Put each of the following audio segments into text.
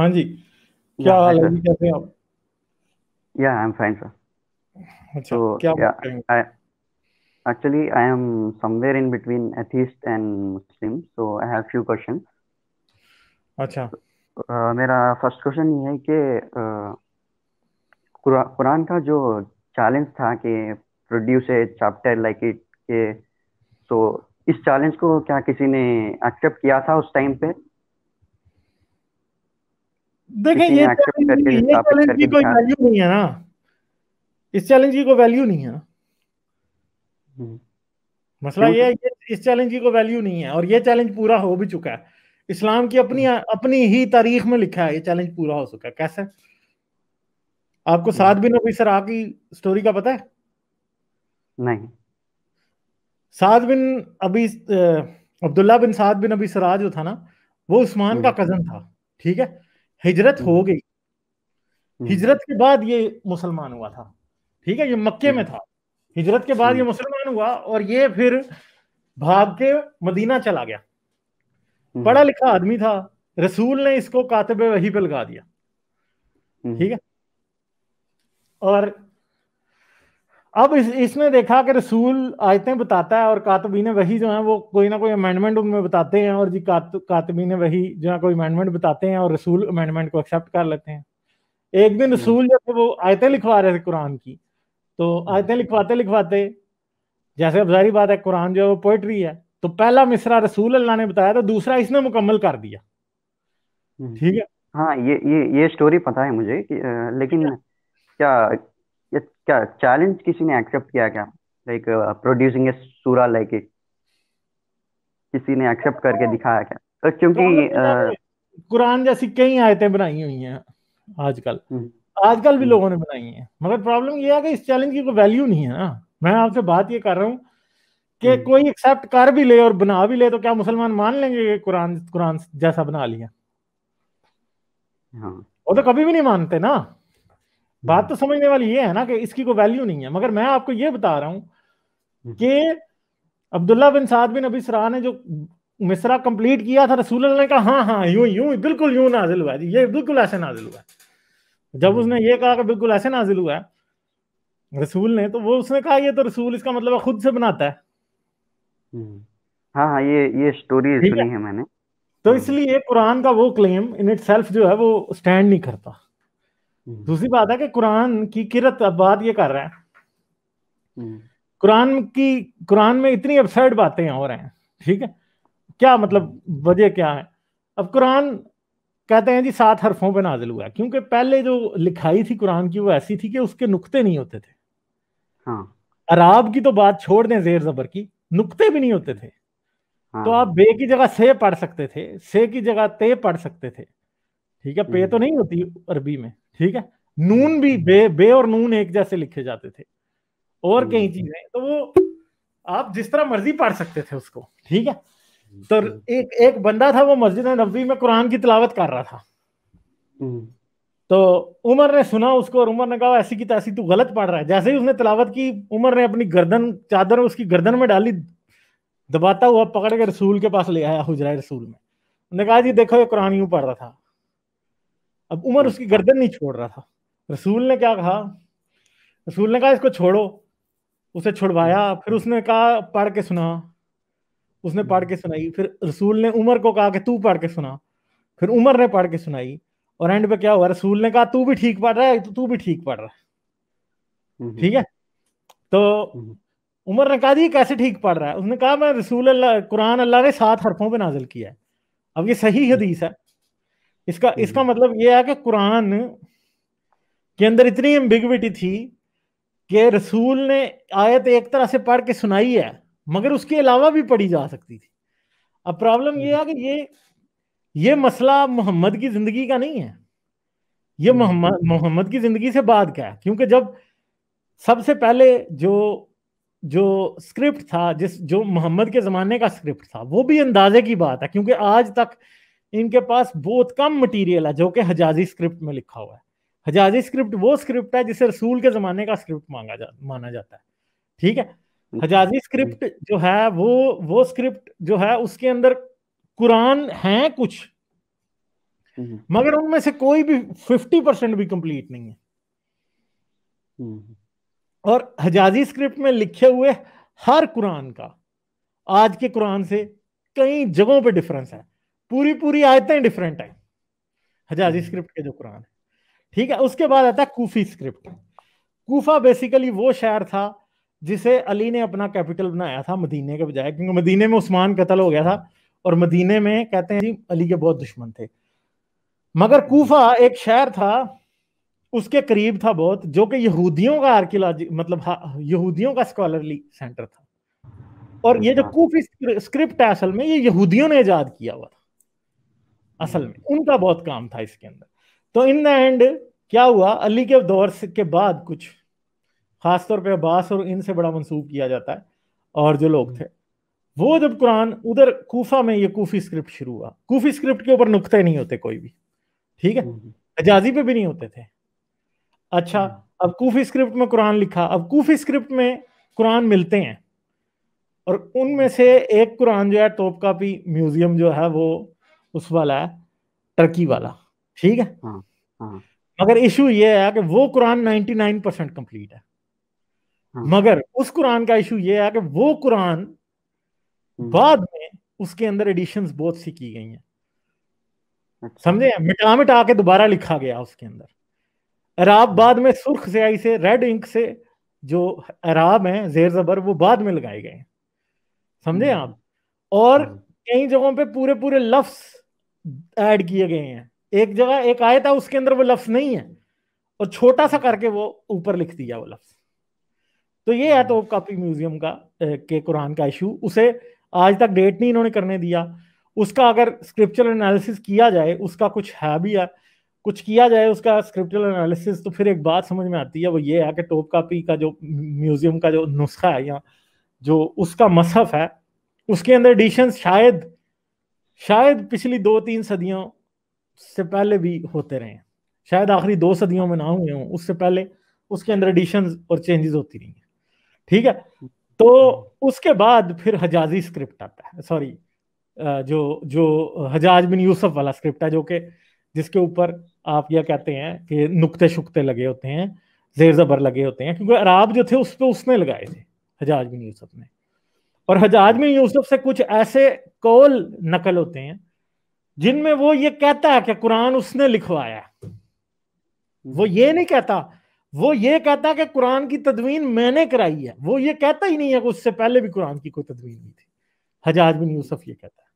हाँ जी क्या हाल है जी कैसे हैं आप या आई एम फाइन सर अच्छा क्या actually I am somewhere in between atheist and Muslim so I have few question अच्छा uh, मेरा फर्स्ट क्वेश्चन ये है कि कुरा, uh, कुरान का जो चैलेंज था कि produce a chapter like it के सो so, इस चैलेंज को क्या किसी ने एक्सेप्ट किया था उस टाइम पे देखें ये चैलेंज की कोई वैल्यू नहीं है ना इस चैलेंज की कोई वैल्यू नहीं है ना हम्म। मसला ये इस चैलेंज की कोई वैल्यू नहीं है और ये चैलेंज पूरा हो भी चुका है इस्लाम की अपनी हम्म। अपनी ही तारीख में लिखा है ये चैलेंज पूरा हो चुका है कैसे आपको सात बिन अभी सर आपकी स्टोरी का पता है नहीं साद बिन अभी अब्दुल्ला बिन साद बिन अभी सराह जो था ना वो उस्मान का कजन हम्म। था ठीक है हिजरत हो हम्म। गई हम्म। हिजरत के बाद ये मुसलमान हुआ था ठीक है ये मक्के में हम्म। था हिजरत के बाद ये मुसलमान हुआ और ये फिर भाग के मदीना चला गया पढ़ा लिखा आदमी था रसूल ने इसको कातबे वही पे लगा दिया ठीक है और अब इस इसमें देखा कि रसूल आयतें बताता है और कातबी ने वही जो है वो कोई ना कोई अमेंडमेंट उनमें बताते हैं और जी कात कातबी ने वही जो है कोई अमेंडमेंट बताते हैं और रसूल अमेंडमेंट को एक्सेप्ट कर लेते हैं एक दिन रसूल जब वो आयतें लिखवा रहे थे कुरान की तो आयतें लिखवाते लिखवाते जैसे अब जारी बात है कुरान जो है वो पोइट्री है तो पहला मिसरा रसूल अल्लाह ने बताया था दूसरा इसने मुकम्मल कर दिया हम्म। ठीक है हाँ ये ये ये स्टोरी पता है मुझे कि, आ, लेकिन क्या क्या चैलेंज किसी ने एक्सेप्ट किया क्या लाइक प्रोड्यूसिंग ए सूरा लाइक इट किसी ने एक्सेप्ट करके दिखाया क्या तो क्योंकि मतलब uh, कुरान जैसी कई आयतें बनाई हुई हैं आजकल हम्म। आजकल भी हम्म। लोगों ने बनाई है मगर प्रॉब्लम ये है कि इस चैलेंज की कोई वैल्यू नहीं है ना मैं आपसे बात ये कर रहा हूँ कि हम्म। कोई एक्सेप्ट कर भी ले और बना भी ले तो क्या मुसलमान मान लेंगे कि कुरान कुरान जैसा बना लिया हाँ। वो तो कभी भी नहीं मानते ना बात हम्म। तो समझने वाली ये है ना कि इसकी कोई वैल्यू नहीं है मगर मैं आपको ये बता रहा हूं हम्म। कि अब्दुल्ला बिन साद बिन अबी सरा ने जो मिसरा कंप्लीट किया था रसूल ने कहा हाँ हाँ यूं यूं बिल्कुल यूं नाजिल हुआ जी ये बिल्कुल ऐसे नाजिल हुआ जब हम्म। उसने ये कहा कि बिल्कुल ऐसे नाजिल हुआ है रसूल ने तो वो उसने कहा ये तो रसूल इसका मतलब है खुद से बनाता है हाँ हाँ ये ये स्टोरी सुनी है मैंने तो इसलिए कुरान का वो क्लेम इन इट जो है वो स्टैंड नहीं करता हम्म। दूसरी बात है कि कुरान की किरत अब बात ये कर रहे हैं हम्म। कुरान की कुरान में इतनी अपसाइड बातें हो रहे हैं ठीक है क्या मतलब हम्म। वजह क्या है अब कुरान कहते हैं जी सात हरफों पे नाजिल हुआ क्योंकि पहले जो लिखाई थी कुरान की वो ऐसी थी कि उसके नुक्ते नहीं होते थे हाँ। अराब की तो बात छोड़ दें जेर जबर की नुक्ते भी नहीं होते थे तो हाँ। तो आप बे की जगह से पढ़ सकते थे से की जगह ते पढ़ सकते थे ठीक है पे हम्म। तो नहीं होती अरबी में ठीक है नून भी हम्म। बे बे और नून एक जैसे लिखे जाते थे और कई हम्म। चीजें तो वो आप जिस तरह मर्जी पढ़ सकते थे उसको ठीक है तो एक एक बंदा था वो मस्जिद नबी में कुरान की तिलावत कर रहा था तो उमर ने सुना उसको और उमर ने कहा ऐसी की तैसी तू गलत पढ़ रहा है जैसे ही उसने तिलावत की उमर ने अपनी गर्दन चादर उसकी गर्दन में डाली दबाता हुआ पकड़ के रसूल के पास ले आया हुजरा रसूल में उन्होंने कहा जी देखो ये कुरान यूं पढ़ रहा था अब उमर उसकी अच्छा। गर्दन नहीं छोड़ रहा था रसूल ने क्या कहा रसूल ने कहा इसको छोड़ो उसे छुड़वाया हम्म। फिर उसने कहा पढ़ के सुना उसने पढ़ के हम्म। सुनाई फिर रसूल ने उमर को कहा कि तू पढ़ के सुना फिर उमर ने पढ़ के सुनाई और एंड पे क्या हुआ रसूल ने कहा तू भी ठीक पढ़ रहा है तो तू भी ठीक पढ़ रहा है हम्म। ठीक है तो उमर ने कहा जी कैसे ठीक पढ़ रहा है उसने कहा मैं रसूल अल्लाह कुरान अल्लाह ने सात हरफों पे नाजिल किया है अब ये सही हदीस है इसका हम्म। इसका मतलब ये है कि कुरान के अंदर इतनी एम्बिगविटी थी कि रसूल ने आयत एक तरह से पढ़ के सुनाई है मगर उसके अलावा भी पढ़ी जा सकती थी अब प्रॉब्लम यह है कि ये ये मसला मोहम्मद की जिंदगी का नहीं है ये हम्म। मोहम्मद मोहम्मद की जिंदगी से बाद का है क्योंकि जब सबसे पहले जो जो स्क्रिप्ट था जिस जो मोहम्मद के ज़माने का स्क्रिप्ट था वो भी अंदाजे की बात है क्योंकि आज तक इनके पास बहुत कम मटेरियल है जो कि हजाजी स्क्रिप्ट में लिखा हुआ है हजाजी स्क्रिप्ट वो स्क्रिप्ट है जिसे रसूल के जमाने का स्क्रिप्ट मांगा जा माना जाता है ठीक है हजाजी स्क्रिप्ट जो है वो वो स्क्रिप्ट जो है उसके अंदर कुरान है कुछ हम्म। मगर उनमें से कोई भी फिफ्टी परसेंट भी कंप्लीट नहीं है हम्म। और हजाजी स्क्रिप्ट में लिखे हुए हर कुरान का आज के कुरान से कई जगहों पे डिफरेंस है पूरी पूरी आयतें डिफरेंट है हजाजी स्क्रिप्ट हम्म। के जो कुरान है ठीक है उसके बाद आता है कूफी स्क्रिप्ट कूफा बेसिकली वो शहर था जिसे अली ने अपना कैपिटल बनाया था मदीने के बजाय क्योंकि मदीने में उस्मान कत्ल हो गया था और मदीने में कहते हैं जी अली के बहुत दुश्मन थे मगर कूफा एक शहर था उसके करीब था बहुत जो कि यहूदियों का आर्कियोलॉजी मतलब यहूदियों का स्कॉलरली सेंटर था और ये जो अच्छा। कूफी स्क्रिप्ट है असल में ये यहूदियों ने ईजाद किया हुआ था असल हम्म। में उनका बहुत काम था इसके अंदर तो इन द एंड क्या हुआ अली के दौर के बाद कुछ खासतौर पे अब्बास और इनसे बड़ा मंसूब किया जाता है और जो लोग हम्म। थे वो जब कुरान उधर कूफा में ये कूफी स्क्रिप्ट शुरू हुआ कूफी स्क्रिप्ट के ऊपर नुकते नहीं होते कोई भी ठीक है अजाजी हम्म। पे भी नहीं होते थे अच्छा अब कूफी स्क्रिप्ट में कुरान लिखा अब कूफी स्क्रिप्ट में कुरान मिलते हैं और उनमें से एक कुरान जो है टोप कापी म्यूजियम जो है वो उस वाला है टर्की वाला ठीक है हाँ, हाँ। मगर इशू ये है कि वो कुरान 99 परसेंट कंप्लीट है हाँ। मगर उस कुरान का इशू ये है कि वो कुरान हम्म। बाद में उसके अंदर एडिशन बहुत सी की गई हैं अच्छा। समझे मिटा मिटा के दोबारा लिखा गया उसके अंदर अराब हम्म। बाद में सुर्ख से आई से रेड इंक से जो अराब है जेर जबर वो बाद में लगाए गए समझे हम्म। आप और कई जगहों पे पूरे पूरे लफ्स ऐड किए गए हैं एक जगह एक आयत है उसके अंदर वो लफ्स नहीं है और छोटा सा करके वो ऊपर लिख दिया वो लफ्स तो ये है तो कॉपी म्यूजियम का के कुरान का इशू उसे आज तक डेट नहीं इन्होंने करने दिया उसका अगर स्क्रिप्चुअल एनालिसिस किया जाए उसका कुछ है भी है कुछ किया जाए उसका स्क्रिप्चुअल एनालिसिस तो फिर एक बात समझ में आती है वो ये है कि टॉप कापी का जो म्यूजियम का जो नुस्खा है या जो उसका मसहफ है उसके अंदर एडिशन शायद शायद पिछली दो तीन सदियों से पहले भी होते रहे शायद आखिरी दो सदियों में ना हुए हों उससे पहले उसके अंदर एडिशन और चेंजेस होती रही हैं ठीक है तो उसके बाद फिर हजाजी स्क्रिप्ट आता है सॉरी जो जो हजाज बिन यूसुफ वाला स्क्रिप्ट है जो कि जिसके ऊपर आप यह कहते हैं कि नुकते शुकते लगे होते हैं जेर जबर लगे होते हैं क्योंकि अराब जो थे उस पर उसने लगाए थे हजाज बिन यूसुफ ने और हजाज में यूसुफ से कुछ ऐसे कौल नकल होते हैं जिनमें वो ये कहता है कि कुरान उसने लिखवाया वो ये नहीं कहता वो ये कहता कि कुरान की तदवीन मैंने कराई है वो ये कहता ही नहीं है कि उससे पहले भी कुरान की कोई तदवीन नहीं थी हजाज बिन यूसुफ ये कहता है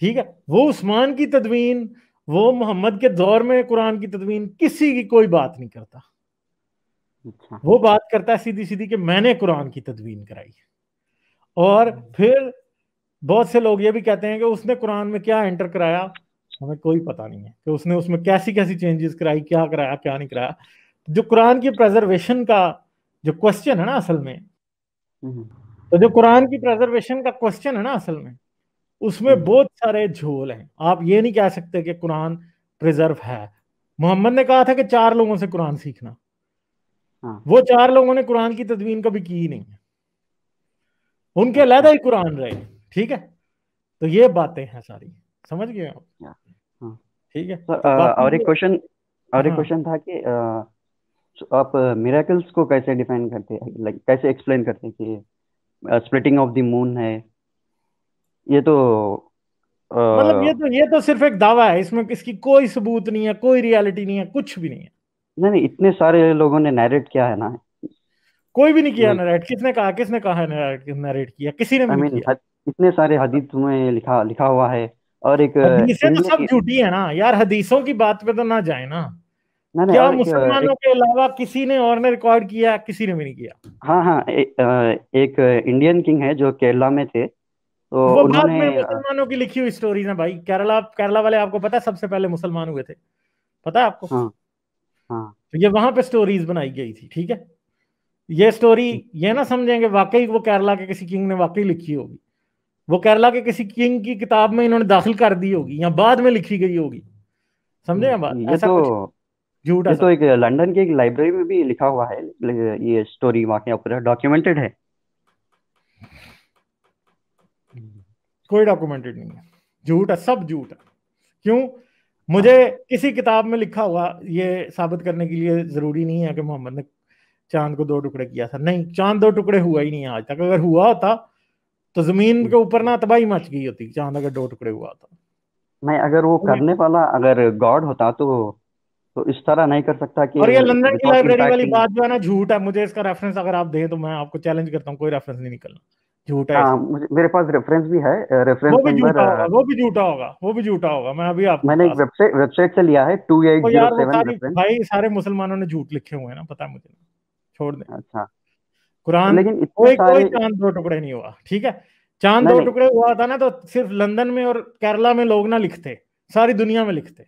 ठीक है वो उस्मान की तदवीन वो मोहम्मद के दौर में कुरान की तदवीन किसी की कोई बात नहीं करता अच्छा। वो बात करता है सीधी सीधी कि मैंने कुरान की तदवीन कराई है और फिर बहुत से लोग ये भी कहते हैं कि उसने कुरान में क्या एंटर कराया हमें कोई पता नहीं है कि उसने उसमें कैसी कैसी चेंजेस कराई क्या कराया क्या नहीं कराया जो कुरान की प्रेजर्वेशन का जो क्वेश्चन है ना असल में हम्म। तो जो कुरान की प्रेजर्वेशन का क्वेश्चन है ना असल में उसमें हम्म। बहुत सारे झोल हैं आप ये नहीं कह सकते कि कुरान प्रिजर्व है मोहम्मद ने कहा था कि चार लोगों से कुरान सीखना हाँ। वो चार लोगों ने कुरान की तदवीन कभी की नहीं है उनके अच्छा। अलहदा ही कुरान रहे ठीक है तो ये बातें हैं सारी समझ गए आप हाँ। ठीक है तो, और एक क्वेश्चन और एक क्वेश्चन हाँ। था कि आप मिराकल्स को कैसे डिफाइन करते हैं लाइक कैसे एक्सप्लेन करते हैं कि स्प्लिटिंग ऑफ द मून है ये तो मतलब ये तो ये तो सिर्फ एक दावा है इसमें किसकी कोई सबूत नहीं है कोई रियलिटी नहीं है कुछ भी नहीं है नहीं नहीं इतने सारे लोगों ने नैरेट किया है ना कोई भी नहीं किया नरेट किसने कहा किसने कहा नरेट किया किसी ने नहीं किया इतने सारे हदीस में लिखा लिखा हुआ है और एक हदीसें तो सब झूठी है ना यार हदीसों की बात पे तो ना जाए ना ना, क्या मुसलमानों के अलावा किसी ने और ने रिकॉर्ड किया किसी ने भी नहीं किया हाँ हाँ ए, एक इंडियन किंग है जो केरला में थे तो वो उन्होंने मुसलमानों की लिखी हुई स्टोरीज है भाई केरला केरला वाले आपको पता है सबसे पहले मुसलमान हुए थे पता है आपको हाँ, हाँ. तो ये वहां पे स्टोरीज बनाई गई थी ठीक है ये स्टोरी ये ना समझेंगे वाकई वो केरला के किसी किंग ने वाकई लिखी होगी वो केरला के किसी किंग की किताब में इन्होंने दाखिल कर दी होगी या बाद में लिखी गई होगी समझे ना हम्म, बात ऐसा तो, झूठ तो एक लंदन की एक लाइब्रेरी में भी लिखा हुआ है ये स्टोरी वहां के ऊपर डॉक्यूमेंटेड है कोई डॉक्यूमेंटेड नहीं है झूठ है सब झूठ है क्यों मुझे हाँ। किसी किताब में लिखा हुआ ये साबित करने के लिए जरूरी नहीं है कि मोहम्मद ने चांद को दो टुकड़े किया था नहीं चांद दो टुकड़े हुआ ही नहीं आज तक अगर हुआ होता तो जमीन के ऊपर ना तबाही मच गई होती चांद अगर दो टुकड़े हुआ था तो। नहीं अगर वो करने वाला अगर गॉड होता तो तो इस तरह नहीं कर सकता कि और ये लंदन की लाइब्रेरी वाली बात जो है ना झूठ है मुझे इसका रेफरेंस अगर आप दें तो मैं आपको चैलेंज करता हूँ कोई रेफरेंस नहीं निकलना झूठ है आ, हाँ, मेरे पास रेफरेंस भी है रेफरेंस वो भी झूठा होगा वो भी झूठा होगा वो भी झूठा होगा मैं अभी आप मैंने एक वेबसाइट से लिया है 2807 तो रेफरेंस भाई सारे मुसलमानों ने झूठ लिखे हुए हैं ना पता है मुझे छोड़ दे अच्छा कुरान लेकिन कोई कोई चांद दो टुकड़े नहीं हुआ ठीक है चांद दो टुकड़े हुआ था ना तो सिर्फ लंदन में और केरला में लोग ना लिखते सारी दुनिया में लिखते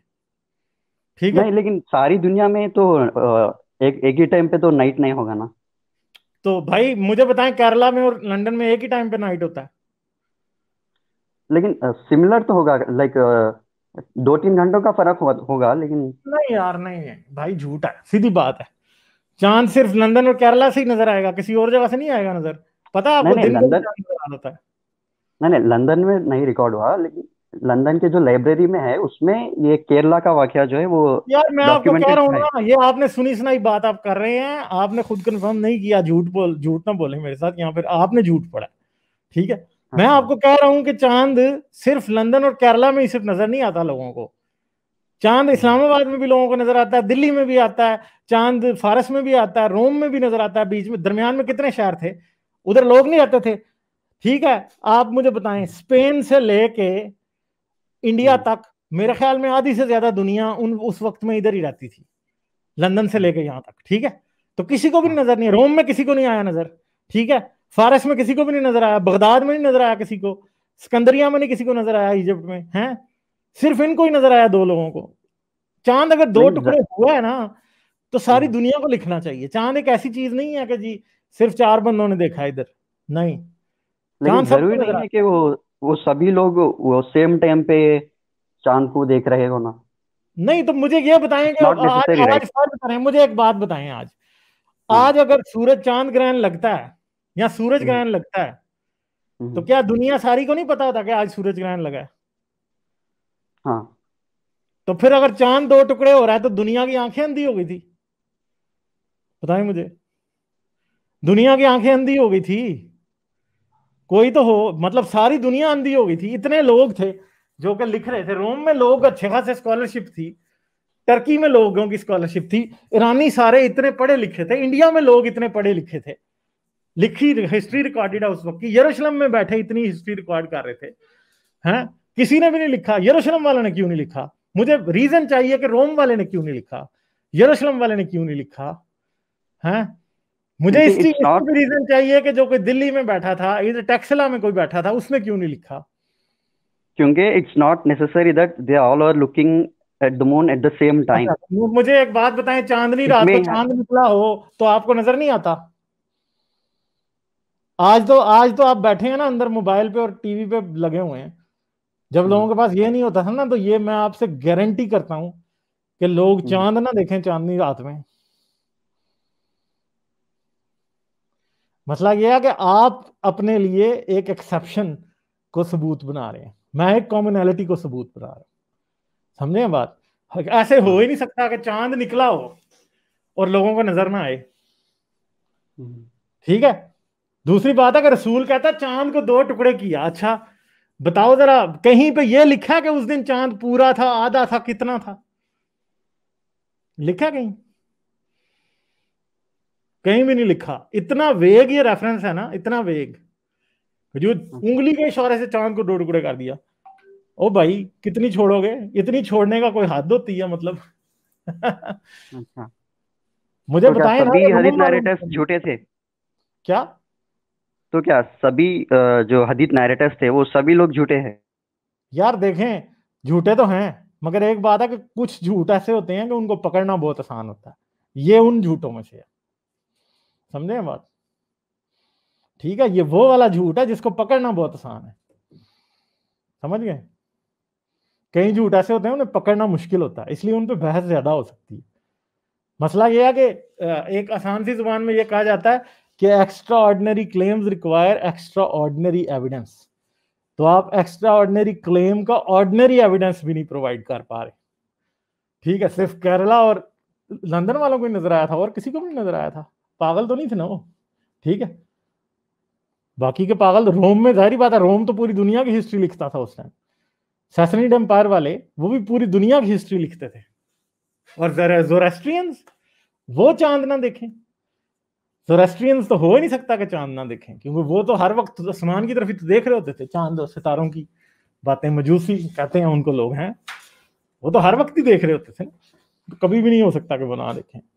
ठीक है लेकिन सारी दुनिया में तो एक एक ही टाइम पे तो नाइट नहीं होगा ना तो भाई मुझे बताएं केरला में और लंदन में एक ही टाइम पे नाइट होता है लेकिन सिमिलर तो होगा लाइक दो तीन घंटों का फर्क होगा लेकिन नहीं यार नहीं है भाई झूठ है सीधी बात है चांद सिर्फ लंदन और केरला से ही नजर आएगा किसी और जगह से नहीं आएगा नजर पता आपको नहीं, दिन लंदन होता है नहीं नहीं लंदन में नहीं रिकॉर्ड हुआ लेकिन लंदन के जो लाइब्रेरी में है उसमें ये केरला का वाक्य जो है वो यार मैं आपको कह रहा हूँ ना ये आपने सुनी सुनाई बात आप कर रहे हैं आपने खुद कंफर्म नहीं किया झूठ बोल झूठ ना बोले मेरे साथ यहाँ पर आपने झूठ पड़ा ठीक है हाँ, मैं हाँ। आपको कह रहा हूँ कि चांद सिर्फ लंदन और केरला में ही सिर्फ नजर नहीं आता लोगों को चांद इस्लामाबाद में भी लोगों को नजर आता है दिल्ली में भी आता है चांद फारस में भी आता है रोम में भी नजर आता है बीच में दरमियान में कितने शहर थे उधर लोग नहीं आते थे ठीक है आप मुझे बताएं स्पेन से लेके इंडिया हम्म। तक मेरे ख्याल में आधी से ज्यादा दुनिया उन उस वक्त में इधर ही रहती थी लंदन से लेके यहाँ तक ठीक है तो किसी को भी हाँ। नजर नहीं रोम में किसी को नहीं आया नजर ठीक है फारस में किसी को भी नहीं नजर आया बगदाद में नहीं नजर आया किसी को सिकंदरिया में नहीं किसी को नजर आया इजिप्ट में है सिर्फ इनको ही नजर आया दो लोगों को चांद अगर दो टुकड़े हुआ है ना तो सारी हाँ। दुनिया को लिखना चाहिए चांद एक ऐसी चीज नहीं है कि जी सिर्फ चार बंदों ने देखा इधर नहीं चांद जरूरी नहीं है कि वो वो सभी लोग वो सेम टाइम पे चांद को देख रहे हो ना नहीं तो मुझे ये बताएं कि आज, आज, आज बताएं मुझे एक बात बताएं आज हम्म। आज अगर सूरज चांद ग्रहण लगता है या सूरज हम्म। ग्रहण लगता है हम्म। तो क्या दुनिया सारी को नहीं पता था कि आज सूरज ग्रहण लगा है हाँ तो फिर अगर चांद दो टुकड़े हो रहा है तो दुनिया की आंखें अंधी हो गई थी बताए मुझे दुनिया की आंखें अंधी हो गई थी कोई तो हो मतलब सारी दुनिया अंधी हो गई थी इतने लोग थे जो कि लिख रहे थे रोम में लोग अच्छे खासे स्कॉलरशिप थी टर्की में लोगों की स्कॉलरशिप थी ईरानी सारे इतने पढ़े लिखे थे इंडिया में लोग इतने पढ़े लिखे थे लिखी हिस्ट्री रिकॉर्डेड है उस वक्त की यरूशलेम में बैठे इतनी हिस्ट्री रिकॉर्ड कर रहे थे हैं किसी ने भी नहीं लिखा यरूशलेम वाले ने क्यों नहीं लिखा मुझे रीजन चाहिए कि रोम वाले ने क्यों नहीं लिखा यरूशलेम वाले ने क्यों नहीं लिखा है मुझे इसकी रीजन चाहिए कि जो कोई दिल्ली में बैठा था इधर टेक्सला में कोई बैठा था उसने क्यों नहीं लिखा क्योंकि it's not necessary that they all are looking at the moon at the same time मुझे एक बात बताएं चांदनी रात को चांद निकला हो तो आपको नजर नहीं आता आज तो आज तो आप बैठे हैं ना अंदर मोबाइल पे और टीवी पे लगे हुए हैं जब हम्म। लोगों के पास ये नहीं होता था ना तो ये मैं आपसे गारंटी करता हूं कि लोग हम्म। चांद ना देखें चांदनी रात में मसला मतलब यह है कि आप अपने लिए एक एक्सेप्शन को सबूत बना रहे हैं मैं एक कॉमनैलिटी को सबूत बना रहा हूं समझे बात ऐसे हो हम्म। ही नहीं सकता कि चांद निकला हो और लोगों को नजर ना आए ठीक है दूसरी बात है कि रसूल कहता चांद को दो टुकड़े किया अच्छा बताओ जरा कहीं पे ये लिखा कि उस दिन चांद पूरा था आधा था कितना था लिखा कहीं कहीं भी नहीं लिखा इतना वेग ये रेफरेंस है ना इतना वेग जो उंगली के इशारे से चांद को डोड़ टुकड़े कर दिया ओ भाई कितनी छोड़ोगे इतनी छोड़ने का कोई हद होती है मतलब अच्छा। मुझे तो बताएं ना झूठे थे क्या तो क्या सभी जो हदीत नैरेटर्स थे वो सभी लोग झूठे हैं यार देखें झूठे तो हैं मगर एक बात है कि कुछ झूठ ऐसे होते हैं कि उनको पकड़ना बहुत आसान होता है ये उन झूठों में से है समझे बात ठीक है ये वो वाला झूठ है जिसको पकड़ना बहुत आसान है समझ गए कई झूठ ऐसे होते हैं उन्हें पकड़ना मुश्किल होता है इसलिए उन पर बहस ज्यादा हो सकती है मसला यह है कि एक आसान सी जुबान में यह कहा जाता है कि extraordinary claims require extraordinary evidence तो आप एक्स्ट्रा ऑर्डनरी क्लेम का ऑर्डनरी एविडेंस भी नहीं प्रोवाइड कर पा रहे ठीक है सिर्फ केरला और लंदन वालों को ही नजर आया था और किसी को भी नजर आया था पागल तो नहीं थे ना वो ठीक है बाकी के पागल रोम में जाहिर बात है रोम तो पूरी दुनिया की हिस्ट्री लिखता था उस टाइम सैसनीड एम्पायर वाले वो भी पूरी दुनिया की हिस्ट्री लिखते थे और जोरेस्ट्रियंस वो चांद ना देखें सोरेस्ट्रियंस तो हो ही नहीं सकता कि चांद ना देखें क्योंकि वो तो हर वक्त आसमान की तरफ ही तो देख रहे होते थे चांद और सितारों की बातें मजूसी कहते हैं उनको लोग हैं वो तो हर वक्त ही देख रहे होते थे तो कभी भी नहीं हो सकता कि वो ना देखें